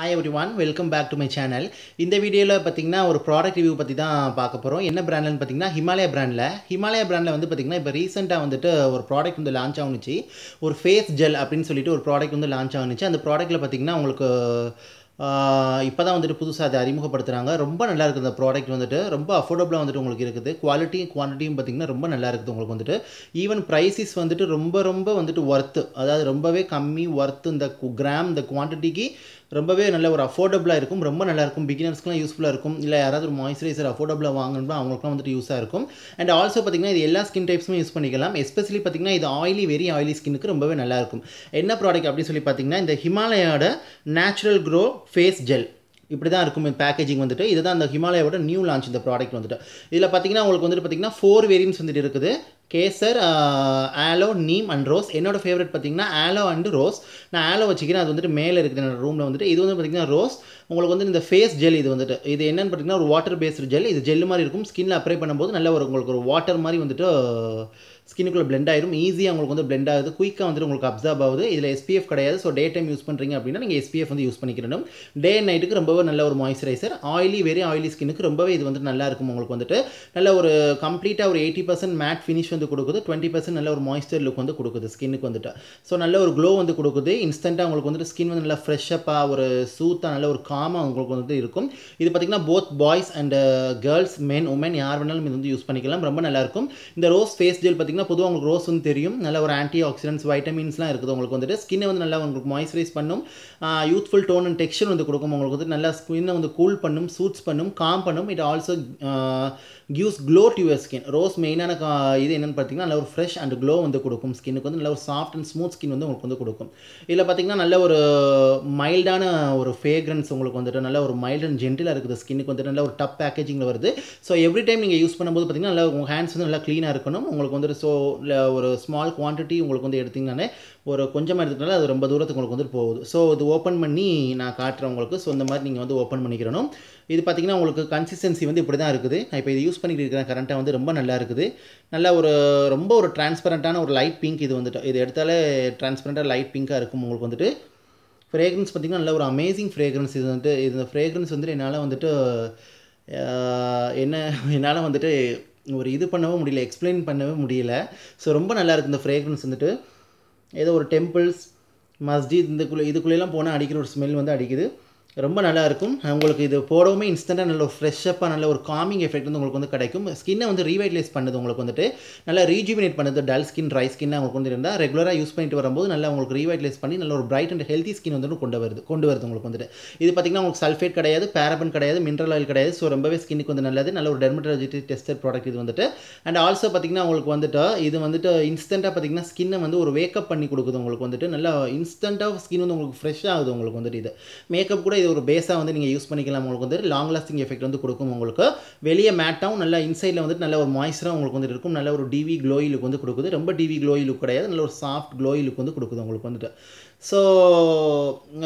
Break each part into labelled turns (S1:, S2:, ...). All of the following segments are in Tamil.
S1: hi everyone welcome back to my channel இந்த வீடியோவில் பார்த்திங்கன்னா ஒரு ப்ராடக்ட் ரிவ்யூ பற்றி தான் பார்க்க போகிறோம் என்ன ப்ராண்ட்லன்னு பார்த்தீங்கன்னா ஹிமாலயா ப்ராண்டில் ஹிமாலயா ப்ராண்டில் வந்து பார்த்திங்கன்னா இப்போ ரீசெண்டாக வந்துட்டு ஒரு ப்ராடக்ட் வந்து லான்ச் ஆகுனுச்சு ஒரு ஃபேஸ் ஜெல் அப்படின்னு சொல்லிட்டு ஒரு ப்ராடக்ட் வந்து லான்ச் ஆகுனுச்சு அந்த ப்ராடக்ட்டில் பார்த்திங்கன்னா உங்களுக்கு இப்போ தான் வந்துட்டு புதுசாக அதை அறிமுகப்படுத்துகிறாங்க ரொம்ப நல்லாயிருக்கு அந்த ப்ராடக்ட் வந்துட்டு ரொம்ப அஃபோர்டபுளாக வந்துட்டு உங்களுக்கு இருக்குது குவாலிட்டியும் குவான்டிட்டியும் பார்த்திங்கன்னா ரொம்ப நல்லா இருக்குது உங்களுக்கு வந்துட்டு ஈவன் ப்ரைஸிஸ் வந்துட்டு ரொம்ப ரொம்ப வந்துட்டு ஒர்த்து அதாவது ரொம்பவே கம்மி ஒர்த்து இந்த கிராம் இந்த குவான்டிட்டிக்கு ரொம்பவே நல்ல ஒரு அஃபோர்டபுளாக இருக்கும் ரொம்ப நல்லாயிருக்கும் பிகினர்ஸ்க்குலாம் யூஸ்ஃபுல்லாக இருக்கும் இல்லை யாராவது ஒரு மாய்ஸ்சரைசர் அஃபோர்டபுளாக வாங்கணும்னா அவங்களுக்குலாம் வந்துட்டு யூஸாக இருக்கும் அண்ட் ஆல்சோ பார்த்திங்கன்னா இது எல்லா ஸ்கின் டைப்ஸுமே யூஸ் பண்ணிக்கலாம் எஸ்பெஷலி பார்த்திங்கன்னா இது ஆயிலி வெரி ஆயிலி ஸ்கின்னுக்கு ரொம்பவே நல்லாயிருக்கும் என்ன ப்ராடக்ட் அப்படின்னு சொல்லி பார்த்திங்கன்னா இந்த ஹிமாலயோட நேச்சுரல் க்ரோ ஃபேஸ் ஜெல் இப்படி தான் இருக்கும் இந்த பேக்கேஜிங் வந்துட்டு தான் அந்த ஹிமாலயாவோட நியூ லான்ச் இந்த ப்ராடக்ட் வந்துட்டு இதில் பார்த்தீங்கன்னா உங்களுக்கு வந்துட்டு பார்த்தீங்கன்னா ஃபோர் வேரியன்ஸ் வந்துட்டு இருக்குது Kesar aloe neem and rose என்னோடய ஃபேவரட் பார்த்தீங்கன்னா ஆலோ அண்டு ரோஸ் நான் ஆலோ வச்சுக்கிறேன் அது வந்துட்டு மேலே இருக்குது என்னோட ரூமில் வந்துட்டு இது வந்து பார்த்திங்கன்னா ரோஸ் உங்களுக்கு வந்து இந்த ஃபேஸ் ஜெல் இது வந்துட்டு இது என்னென்னு பார்த்தீங்கன்னா ஒரு வாட்டர் பேஸ்டு ஜெல் இது ஜெல் மாதிரி இருக்கும் ஸ்கின்னில் அப்ளை பண்ணும்போது நல்ல ஒரு உங்களுக்கு ஒரு வாட்டர் மாதிரி வந்துட்டு ஸ்கின்னுக்குள்ளே பிளெண்ட் ஆயிரும் ஈஸியாக உங்களுக்கு வந்து பிளெண்ட் ஆகுது குயிக்காக வந்துட்டு உங்களுக்கு அப்சர்வ் ஆகுது இதில் எஸ்பிஎஃப் கிடையாது ஸோ டே டைம் யூஸ் பண்ணுறீங்க அப்படின்னா நீங்கள் எஸ்பிஎஃப் வந்து யூஸ் பண்ணிக்கணும் டே அண்ட் நைட்டுக்கு ரொம்பவே நல்ல ஒரு மாய்ஸ்சரைசர் ஆயிலி வெரி ஆயிலி ஸ்கின்னுக்கு ரொம்பவே இது வந்து நல்லா இருக்கும் உங்களுக்கு வந்துட்டு நல்ல ஒரு கம்ப்ளீட்டாக ஒரு எயிட்டி பர்சன்ட் மேட் ஃபினிஷ் வந்து கொடுக்குது டுவெண்ட்டி பர்சன்ட் நல்ல ஒரு மாய்ஸ்டர் லுக் வந்து கொடுக்குது ஸ்கின்னுக்கு வந்துட்டு ஸோ நல்ல ஒரு க்ளோ வந்து கொடுக்குது இன்ஸ்டண்ட்டாக உங்களுக்கு வந்துட்டு ஸ்கின் வந்து நல்லா ஃப்ரெஷ்ஷப்பாக ஒரு சூத்தாக நல்ல ஒரு காமாக உங்களுக்கு வந்துட்டு இருக்கும் இது பார்த்திங்கன்னா both boys and girls men women யார் வேணாலும் இது வந்து யூஸ் பண்ணிக்கலாம் ரொம்ப நல்லாயிருக்கும் இந்த ரோஸ் ஃபேஸ் ஜெல் பார்த்திங்கன்னா பார்த்திங்கன்னா பொதுவாக உங்களுக்கு ரோஸ் வந்து தெரியும் நல்ல ஒரு ஆன்டி ஆக்சிடென்ட்ஸ் வைட்டமின்ஸ்லாம் இருக்குது உங்களுக்கு வந்துட்டு ஸ்கின்னை வந்து நல்லா உங்களுக்கு மாய்ஸ்சரைஸ் பண்ணும் யூத்ஃபுல் டோன் அண்ட் டெக்ஸ்டர் வந்து கொடுக்கும் உங்களுக்கு வந்து நல்லா ஸ்கின்னை வந்து கூல் பண்ணும் சூட்ஸ் பண்ணும் காம் பண்ணும் it also gives glow to your skin rose மெயினான இது என்னென்னு பார்த்தீங்கன்னா நல்ல ஒரு ஃப்ரெஷ் அண்ட் க்ளோ வந்து கொடுக்கும் ஸ்கின்னுக்கு வந்து நல்ல ஒரு சாஃப்ட் அண்ட் ஸ்மூத் ஸ்கின் வந்து உங்களுக்கு வந்து கொடுக்கும் இதில் பார்த்தீங்கன்னா நல்ல ஒரு மைல்டான ஒரு ஃபேக்ரன்ஸ் உங்களுக்கு வந்துட்டு நல்ல ஒரு மைல்ட் அண்ட் ஜென்டிலாக இருக்குது ஸ்கின்னுக்கு வந்துட்டு நல்ல ஒரு டப் பேக்கேஜிங்கில் வருது ஸோ எவ்ரி டைம் நீங்கள் யூஸ் பண்ணும்போது பார்த்தீங்கன்னா நல்லா உங்கள் ஹேண்ட்ஸ் வந்து நல்லா க்ளீனாக இருக்கணும் உங்களுக்கு வந்துட்டு ஸோ ஸோ ஒரு ஸ்மால் குவான்டிட்டி உங்களுக்கு வந்து எடுத்திங்கனாலே ஒரு கொஞ்சமாக எடுத்துக்கிட்டாலே அது ரொம்ப தூரத்துக்கு உங்களுக்கு வந்து போகுது ஸோ இது ஓப்பன் பண்ணி நான் காட்டுறேன் உங்களுக்கு ஸோ இந்த மாதிரி நீங்கள் வந்து ஓப்பன் பண்ணிக்கிறணும் இது பார்த்திங்கன்னா உங்களுக்கு கன்சிஸ்டன்சி வந்து இப்படி தான் இருக்குது நான் இப்போ இது யூஸ் பண்ணிட்டு இருக்கிறேன் கரண்ட்டாக வந்து ரொம்ப நல்லா இருக்குது நல்லா ஒரு ரொம்ப ஒரு டிரான்ஸ்பரண்ட்டான ஒரு லைட் பிங்க் இது வந்துட்டு இது எடுத்தாலே டிரான்ஸ்பரண்ட்டாக லைட் பிங்காக இருக்கும் உங்களுக்கு வந்துட்டு ஃப்ரேக்ரன்ஸ் பார்த்திங்கன்னா நல்ல ஒரு அமேசிங் ஃப்ரேக்ரன்ஸ் இது வந்துட்டு இது ஃப்ரேக்ரன்ஸ் வந்துட்டு என்னால் வந்துட்டு என்ன என்னால் வந்துட்டு ஒரு இது பண்ணவும் முடியல எக்ஸ்பிளைன் பண்ணவே முடியல ஸோ ரொம்ப நல்லாயிருக்கு இந்த ஃப்ரேக்ரன்ஸ் வந்துட்டு ஏதோ ஒரு டெம்பிள்ஸ் மஸ்ஜித் குள்ளே இதுக்குள்ளேலாம் போனால் அடிக்கிற ஒரு ஸ்மெல் வந்து அடிக்குது ரொம்ப நல்லாயிருக்கும் உங்களுக்கு இது போடவுமே இன்ஸ்டண்ட்டாக நல்ல ஒரு ஃப்ரெஷ்ஷப்பாக நல்ல ஒரு காமிங் எஃபெக்ட் வந்து உங்களுக்கு வந்து கிடைக்கும் ஸ்கின்னை வந்து ரீவைட்லைஸ் பண்ணுது உங்களுக்கு வந்துட்டு நல்லா ரீஜுவினேட் பண்ணுது டல் ஸ்கின் ட்ரை ஸ்கின்னாக உங்களுக்கு வந்து இருந்தால் ரெகுலராக யூஸ் பண்ணிட்டு வரும்போது நல்லா உங்களுக்கு ரீவைட்லைஸ் பண்ணி நல்ல ஒரு பிரைட் அண்ட் ஹெல்த்தி ஸ்கின் வந்து கொண்டு வருது கொண்டு வருது உங்களுக்கு வந்துட்டு இது பார்த்திங்கன்னா உங்களுக்கு சல்ஃபேட் கிடையாது பேரபன் கிடையாது மினரல் ஆயில் கிடையாது ஸோ ரொம்பவே ஸ்கின்னுக்கு வந்து நல்லது நல்ல ஒரு டெர்மட்டாலஜி டெஸ்டட் ப்ராடக்ட் இது வந்துட்டு அண்ட் ஆல்சோ பார்த்திங்கன்னா உங்களுக்கு வந்துட்டு இது வந்துட்டு இன்ஸ்டண்ட்டாக பார்த்திங்கன்னா ஸ்கின்னை வந்து ஒரு வேக்கப் பண்ணி கொடுக்குது உங்களுக்கு வந்துட்டு நல்லா இன்ஸ்டண்ட்டாக ஸ்கின் வந்து உங்களுக்கு ஃப்ரெஷ் ஆகுது உங்களுக்கு வந்துட்டு இது மேக்கப் கூட இது ஒரு பேஸாக வந்து நீங்கள் யூஸ் பண்ணிக்கலாம் உங்களுக்கு வந்து லாங் லாஸ்டிங் எஃபெக்ட் வந்து கொடுக்கும் உங்களுக்கு வெளியே மேட்டாகவும் நல்லா இன்சைடில் வந்துட்டு நல்ல ஒரு மாய்ஸ்டராக உங்களுக்கு வந்துட்டு இருக்கும் நல்ல ஒரு டிவி க்ளோயி லுக் வந்து கொடுக்குது ரொம்ப டிவி க்ளோயி லுக் கிடையாது நல்ல ஒரு சாஃப்ட் க்ளோயி லுக் வந்து கொடுக்குது உங்களுக்கு வந்துட்டு ஸோ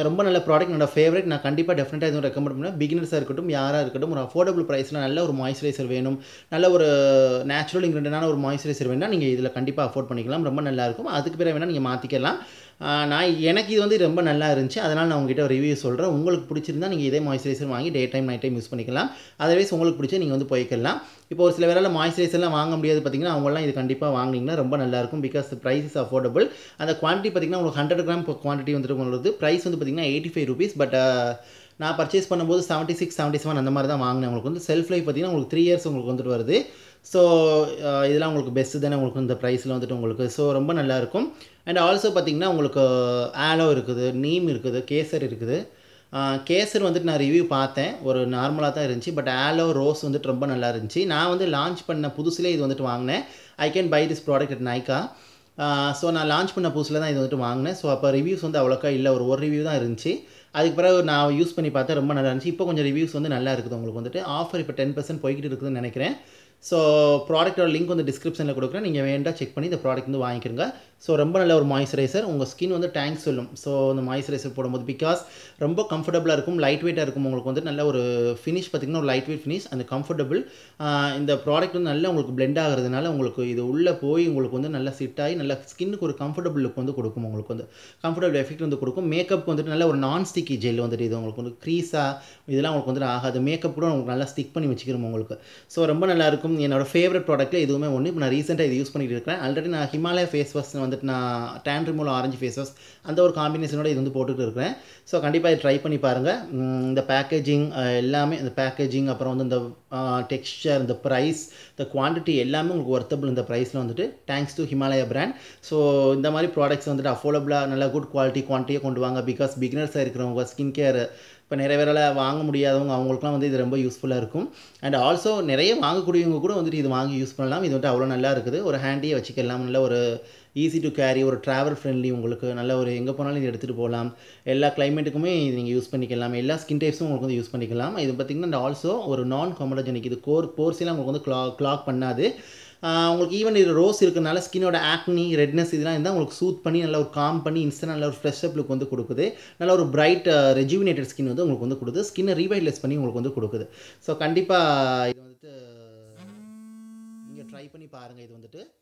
S1: ரொம்ப நல்ல ப்ராடக்ட் என்னோடய ஃபேவரட் நான் கண்டிப்பாக டெஃபினட்டாக எதுவும் ரெக்கமெண்ட் பண்ணுவேன் பிகினர்ஸாக இருக்கட்டும் யாராக இருக்கட்டும் ஒரு அஃபோர்டபுள் ப்ரைஸில் நல்ல ஒரு மாய்ஸ்சரைசர் வேணும் நல்ல ஒரு நேச்சுரல் இன்க்ரீடியண்டான ஒரு மாய்ஸ்சரைசர் வேணால் நீங்கள் இதில் கண்டிப்பாக அஃபோர்ட் பண்ணிக்கலாம் ரொம்ப நல்லாயிருக்கும் அதுக்கு பிறகு வேணால் நீங்கள் மாற்றிக்கலாம் நான் எனக்கு இது வந்து ரொம்ப நல்லா இருந்துச்சு அதனால் நான் உங்ககிட்ட ரிவ்யூ சொல்கிறேன் உங்களுக்கு பிடிச்சிருந்தா நீங்கள் இதே மாய்ஸ்சரைசர் வாங்கி day time night time use பண்ணிக்கலாம் அதர்வைஸ் உங்களுக்கு பிடிச்ச நீங்கள் வந்து போய்க்கலாம் இப்போ ஒரு சில பேரால் மாய்ஸ்சரைசர்லாம் வாங்க முடியாது பார்த்தீங்கன்னா அவங்களாம் இது கண்டிப்பாக வாங்கினீங்கன்னா ரொம்ப நல்லாயிருக்கும் பிகாஸ் ப்ரைஸ் இஸ் அஃபோர்டபுள் அந்த குவான்டிட்டி பார்த்தீங்கன்னா உங்களுக்கு ஹண்ட்ரட் கிராம் குவான்டிட்டி வந்துட்டு உங்களுக்கு ப்ரைஸ் வந்து பார்த்திங்கன்னா எயிட்டி ஃபைவ் ருபீஸ் பட் நான் பர்ச்சேஸ் பண்ணும்போது செவன்ட்டி சிக்ஸ் செவன்ட்டி செவன் அந்த மாதிரி தான் வாங்கினேன் உங்களுக்கு வந்து செல்ஃப் லைஃப் பார்த்திங்கன்னா உங்களுக்கு த்ரீ இயர்ஸ் உங்களுக்கு வந்துட்டு வருது ஸோ uh, இதெல்லாம் உங்களுக்கு பெஸ்ட்டு தானே உங்களுக்கு இந்த ப்ரைஸில் வந்துட்டு உங்களுக்கு ஸோ ரொம்ப நல்லாயிருக்கும் அண்ட் ஆல்சோ பார்த்திங்கன்னா உங்களுக்கு ஆலோ uh, இருக்குது நீம் இருக்குது கேசர் இருக்குது uh, கேசர் வந்துட்டு நான் ரிவ்யூ பார்த்தேன் ஒரு நார்மலாக தான் இருந்துச்சு பட் ஆலோ ரோஸ் வந்துட்டு ரொம்ப நல்லா இருந்துச்சு நான் வந்து லான்ச் பண்ண புதுசுலேயே இது வந்துட்டு வாங்கினேன் I can buy this product at Nykaa so நான் லான்ச் பண்ண புதுசில் தான் இது வந்துட்டு வாங்கினேன் ஸோ அப்போ ரிவ்யூஸ் வந்து அவ்வளோக்கா இல்லை ஒரு ஒரு ரிவ்யூ தான் இருந்துச்சு அதுக்கு பிறகு நான் யூஸ் பண்ணி பார்த்தேன் ரொம்ப நல்லா இருந்துச்சு இப்போ கொஞ்சம் ரிவ்யூஸ் வந்து நல்லா இருக்குது உங்களுக்கு வந்துட்டு ஆஃபர் இப்போ டென் பர்சன்ட் போய்கிட்டு இருக்குதுன்னு நினைக்கிறேன் ஸோ ப்ராடக்டோட லிங்க் வந்து டிஸ்கிரிப்ஷனில் கொடுக்குறேன் நீங்கள் வேண்டாம் செக் பண்ணி இந்த ப்ராடக்ட் வந்து வாங்கிக்கிறங்க ஸோ ரொம்ப நல்ல ஒரு மாய்ஸ்சரைசர் உங்கள் ஸ்கின் வந்து டேங்க் சொல்லும் ஸோ அந்த மாய்ஸ்சரைசர் போடும்போது பிகாஸ் ரொம்ப கம்ஃபர்டபுளாக இருக்கும் லைட் வெயிட்டாக இருக்கும் உங்களுக்கு வந்து நல்ல ஒரு ஃபினிஷ் பார்த்திங்கன்னா ஒரு லைட் வெயிட் ஃபினிஷ் அந்த கம்ஃபர்டபுள் இந்த ப்ராடக்ட் வந்து நல்லா உங்களுக்கு பிளெண்ட் ஆகிறதுனால உங்களுக்கு இது உள்ளே போய் உங்களுக்கு வந்து நல்லா செட் ஆகி நல்லா ஸ்கின்னுக்கு ஒரு கம்ஃபர்டபுள் லுக் வந்து கொடுக்கும் உங்களுக்கு வந்து கம்ஃபர்டபுள் எஃபெக்ட் வந்து கொடுக்கும் மேக்கப் வந்துட்டு நல்ல ஒரு நான் ஸ்டிக்கி ஜெல் வந்துட்டு இது உங்களுக்கு வந்து க்ரீஸாக இதெல்லாம் உங்களுக்கு வந்துட்டு ஆகாது மேக்கப் கூட உங்களுக்கு நல்லா ஸ்டிக் பண்ணி வச்சுக்கிறோம் உங்களுக்கு ஸோ ரொம்ப நல்லாயிருக்கும் என்னோடய ஃபேவரட் ப்ராடக்ட்டில் எதுவுமே ஒன்று இப்போ நான் ரீசெண்டாக இது யூஸ் பண்ணிட்டு இருக்கேன் ஆல்ரெடி நான் ஹிமாலயா ஃபேஸ் வாஷ் வந்துட்டு நான் tan removal orange face wash அந்த ஒரு காம்பினேஷனோட இது வந்து போட்டுட்டு இருக்கிறேன் ஸோ கண்டிப்பாக இது ட்ரை பண்ணி பாருங்கள் இந்த பேக்கேஜிங் எல்லாமே இந்த பேக்கேஜிங் அப்புறம் வந்து இந்த டெக்ஸ்டர் இந்த ப்ரைஸ் இந்த குவான்டிட்டி எல்லாமே உங்களுக்கு ஒர்த்தபிள் இந்த ப்ரைஸில் வந்துட்டு thanks to Himalaya brand so இந்த மாதிரி ப்ராடக்ட்ஸ் வந்துட்டு அஃபோர்டபுளாக நல்லா குட் குவாலிட்டி குவான்டிட்டியாக கொண்டு வாங்க பிகாஸ் பிகினர்ஸாக இருக்கிறவங்க ஸ்கின் கேர் இப்போ நிறைய பேரால் வாங்க முடியாதவங்க அவங்களுக்குலாம் வந்து இது ரொம்ப யூஸ்ஃபுல்லாக இருக்கும் அண்ட் ஆல்சோ நிறைய வாங்கக்கூடியவங்க கூட வந்துட்டு இது வாங்கி யூஸ் பண்ணலாம் இது வந்துட்டு அவ்வளோ நல்லா இருக்குது ஒரு ஹேண்டியை வச்சுக்கலாம் நல்ல ஒரு ஈஸி டு கேரி ஒரு ட்ராவல் ஃப்ரெண்ட்லி உங்களுக்கு நல்ல ஒரு எங்கே போனாலும் இது எடுத்துகிட்டு போகலாம் எல்லா கிளைமேட்டுக்குமே இது நீங்கள் யூஸ் பண்ணிக்கலாம் எல்லா ஸ்கின் டைப்ஸும் உங்களுக்கு வந்து யூஸ் பண்ணிக்கலாம் இது பார்த்திங்கன்னா ஆல்சோ ஒரு நான் காமடோஜெனிக் இது கோர் போர்ஸ்லாம் உங்களுக்கு வந்து கிளா கிளாக் பண்ணாது உங்களுக்கு ஈவன் இது ரோஸ் இருக்கிறனால ஸ்கின்னோட ஆக்னி ரெட்னஸ் இதெல்லாம் இருந்தால் உங்களுக்கு சூத் பண்ணி நல்லா ஒரு காம் பண்ணி இன்ஸ்டன்ட் நல்ல ஒரு ஃப்ரெஷ் அப் லுக் வந்து கொடுக்குது நல்ல ஒரு பிரைட் ரெஜுவினேட்டட் ஸ்கின் வந்து உங்களுக்கு வந்து கொடுக்குது ஸ்கின்னை ரீவைட்லெஸ் பண்ணி உங்களுக்கு வந்து கொடுக்குது ஸோ கண்டிப்பாக இது வந்துட்டு நீங்கள் ட்ரை பண்ணி பாருங்கள் இது வந்துட்டு